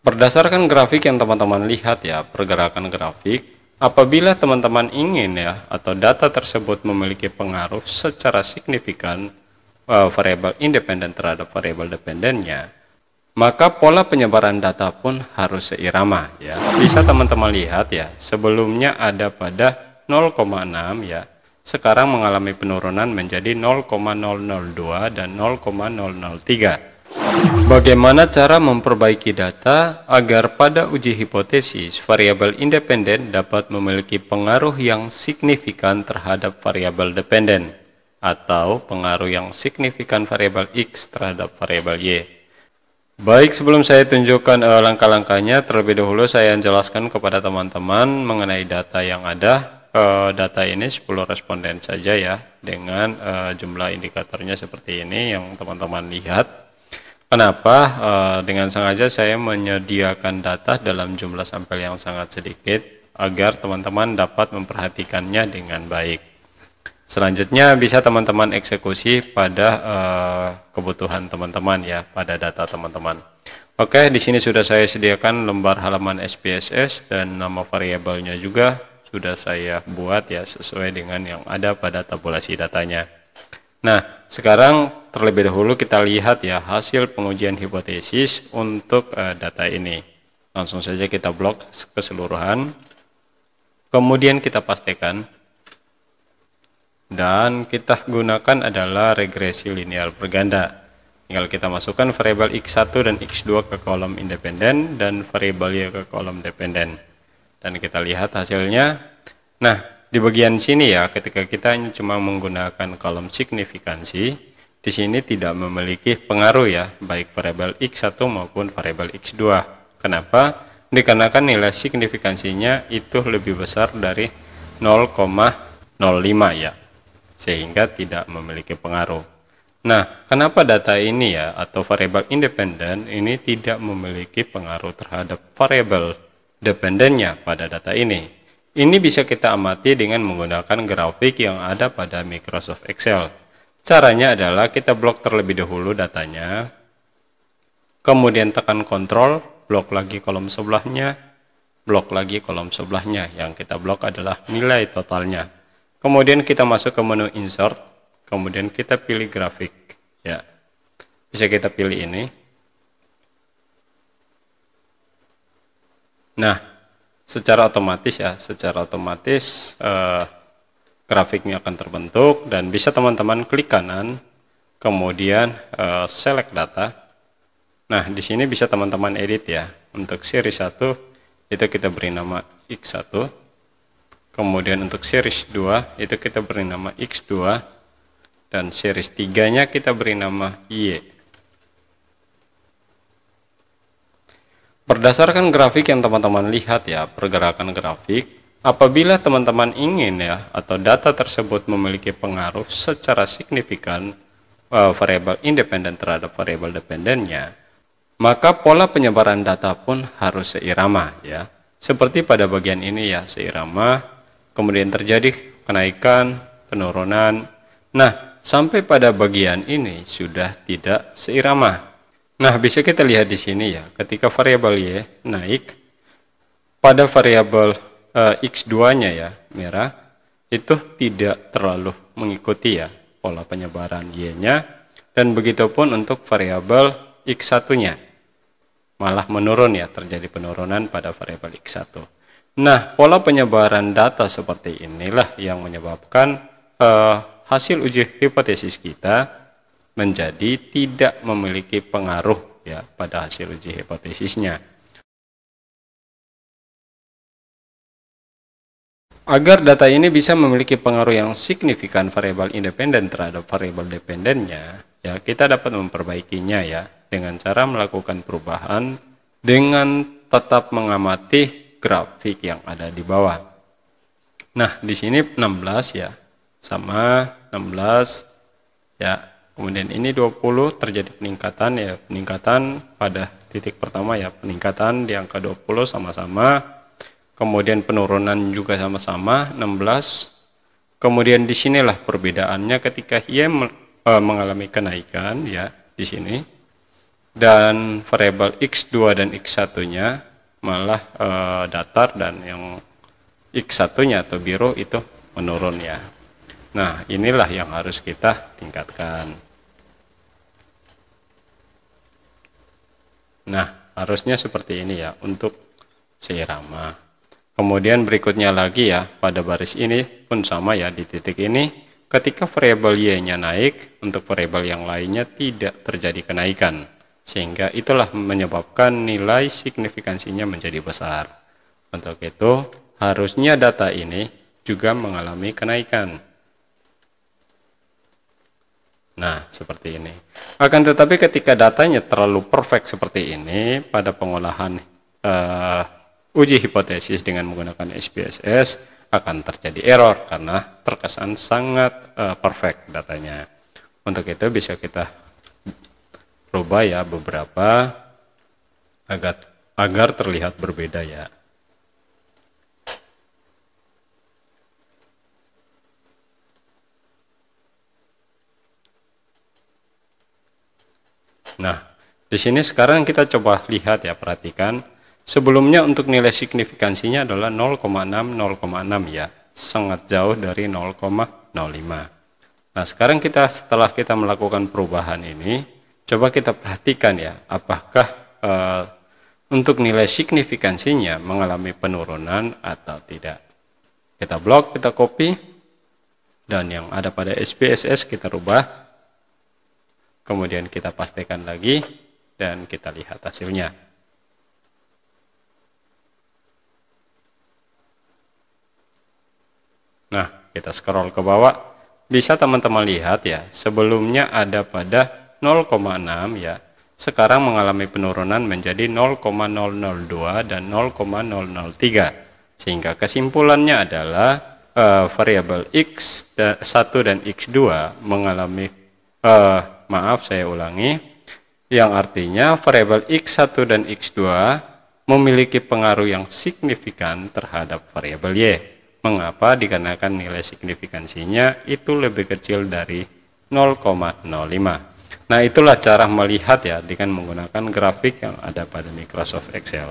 Berdasarkan grafik yang teman-teman lihat ya, pergerakan grafik, apabila teman-teman ingin ya atau data tersebut memiliki pengaruh secara signifikan uh, eh, variabel independen terhadap variabel dependennya, maka pola penyebaran data pun harus seirama ya. Bisa teman-teman lihat ya, sebelumnya ada pada 0,6 ya. Sekarang mengalami penurunan menjadi 0,002 dan 0,003 Bagaimana cara memperbaiki data agar pada uji hipotesis variabel independen dapat memiliki pengaruh yang signifikan terhadap variabel dependen atau pengaruh yang signifikan variabel X terhadap variabel Y? Baik, sebelum saya tunjukkan uh, langkah-langkahnya, terlebih dahulu saya jelaskan kepada teman-teman mengenai data yang ada. Uh, data ini 10 responden saja ya dengan uh, jumlah indikatornya seperti ini yang teman-teman lihat. Kenapa eh, dengan sengaja saya menyediakan data dalam jumlah sampel yang sangat sedikit agar teman-teman dapat memperhatikannya dengan baik. Selanjutnya bisa teman-teman eksekusi pada uh, kebutuhan teman-teman ya, pada data teman-teman. Oke, di sini sudah saya sediakan lembar halaman SPSS dan nama variabelnya juga sudah saya buat ya sesuai dengan yang ada pada tabulasi datanya. Nah, sekarang terlebih dahulu kita lihat ya hasil pengujian hipotesis untuk uh, data ini. Langsung saja kita blok keseluruhan. Kemudian kita pastikan dan kita gunakan adalah regresi linear berganda. Tinggal kita masukkan variabel x1 dan x2 ke kolom independen dan Y ke kolom dependen. Dan kita lihat hasilnya. Nah, di bagian sini ya ketika kita hanya cuma menggunakan kolom signifikansi di sini tidak memiliki pengaruh ya baik variabel x1 maupun variabel x2 kenapa dikarenakan nilai signifikansinya itu lebih besar dari 0,05 ya sehingga tidak memiliki pengaruh nah kenapa data ini ya atau variabel independen ini tidak memiliki pengaruh terhadap variabel dependennya pada data ini ini bisa kita amati dengan menggunakan grafik yang ada pada Microsoft Excel. Caranya adalah kita blok terlebih dahulu datanya, kemudian tekan Ctrl, blok lagi kolom sebelahnya, blok lagi kolom sebelahnya. Yang kita blok adalah nilai totalnya. Kemudian kita masuk ke menu Insert, kemudian kita pilih grafik. Ya, bisa kita pilih ini. Nah, secara otomatis ya, secara otomatis eh, grafiknya akan terbentuk dan bisa teman-teman klik kanan, kemudian eh, select data. Nah, di sini bisa teman-teman edit ya. Untuk series 1 itu kita beri nama X1. Kemudian untuk series 2 itu kita beri nama X2 dan series 3-nya kita beri nama Y. Berdasarkan grafik yang teman-teman lihat ya, pergerakan grafik, apabila teman-teman ingin ya atau data tersebut memiliki pengaruh secara signifikan uh, variabel independen terhadap variabel dependennya, maka pola penyebaran data pun harus seirama ya. Seperti pada bagian ini ya, seirama, kemudian terjadi kenaikan, penurunan. Nah, sampai pada bagian ini sudah tidak seirama Nah, bisa kita lihat di sini ya, ketika variabel Y naik pada variabel e, eh, X2-nya ya, merah, itu tidak terlalu mengikuti ya pola penyebaran Y-nya dan begitupun untuk variabel X1-nya. Malah menurun ya, terjadi penurunan pada variabel X1. Nah, pola penyebaran data seperti inilah yang menyebabkan e, hasil uji hipotesis kita menjadi tidak memiliki pengaruh ya pada hasil uji hipotesisnya. Agar data ini bisa memiliki pengaruh yang signifikan variabel independen terhadap variabel dependennya, ya kita dapat memperbaikinya ya dengan cara melakukan perubahan dengan tetap mengamati grafik yang ada di bawah. Nah, di sini 16 ya sama 16 ya Kemudian ini 20 terjadi peningkatan ya, peningkatan pada titik pertama ya, peningkatan di angka 20 sama-sama. Kemudian penurunan juga sama-sama 16. Kemudian di sinilah perbedaannya ketika ia e, mengalami kenaikan ya di sini dan variabel x2 dan x1-nya malah e, datar dan yang x1-nya atau biru itu menurun ya. Nah, inilah yang harus kita tingkatkan. Nah, harusnya seperti ini ya untuk seirama. Kemudian berikutnya lagi ya, pada baris ini pun sama ya di titik ini. Ketika variabel Y-nya naik, untuk variabel yang lainnya tidak terjadi kenaikan. Sehingga itulah menyebabkan nilai signifikansinya menjadi besar. Untuk itu, harusnya data ini juga mengalami kenaikan. Nah, seperti ini. Akan tetapi ketika datanya terlalu perfect seperti ini pada pengolahan uh, uji hipotesis dengan menggunakan SPSS akan terjadi error karena terkesan sangat uh, perfect datanya. Untuk itu bisa kita rubah ya beberapa agar agar terlihat berbeda ya. Nah, di sini sekarang kita coba lihat ya, perhatikan. Sebelumnya untuk nilai signifikansinya adalah 0,6, 0,6 ya. Sangat jauh dari 0,05. Nah, sekarang kita setelah kita melakukan perubahan ini, coba kita perhatikan ya, apakah eh, untuk nilai signifikansinya mengalami penurunan atau tidak. Kita blok, kita copy, dan yang ada pada SPSS kita rubah kemudian kita pastikan lagi dan kita lihat hasilnya nah kita scroll ke bawah bisa teman-teman lihat ya sebelumnya ada pada 0,6 ya sekarang mengalami penurunan menjadi 0,002 dan 0,003 sehingga kesimpulannya adalah uh, variabel x1 dan x2 mengalami uh, maaf saya ulangi, yang artinya variabel X1 dan X2 memiliki pengaruh yang signifikan terhadap variabel Y. Mengapa? Dikarenakan nilai signifikansinya itu lebih kecil dari 0,05. Nah, itulah cara melihat ya dengan menggunakan grafik yang ada pada Microsoft Excel.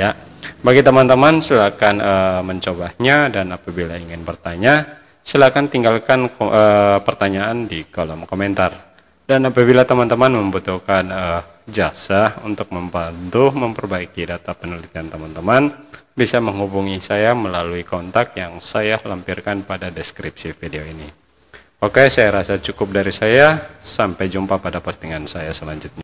Ya. Bagi teman-teman silakan e, mencobanya dan apabila ingin bertanya, silakan tinggalkan e, pertanyaan di kolom komentar. Dan apabila teman-teman membutuhkan uh, jasa untuk membantu memperbaiki data penelitian teman-teman, bisa menghubungi saya melalui kontak yang saya lampirkan pada deskripsi video ini. Oke, saya rasa cukup dari saya. Sampai jumpa pada postingan saya selanjutnya.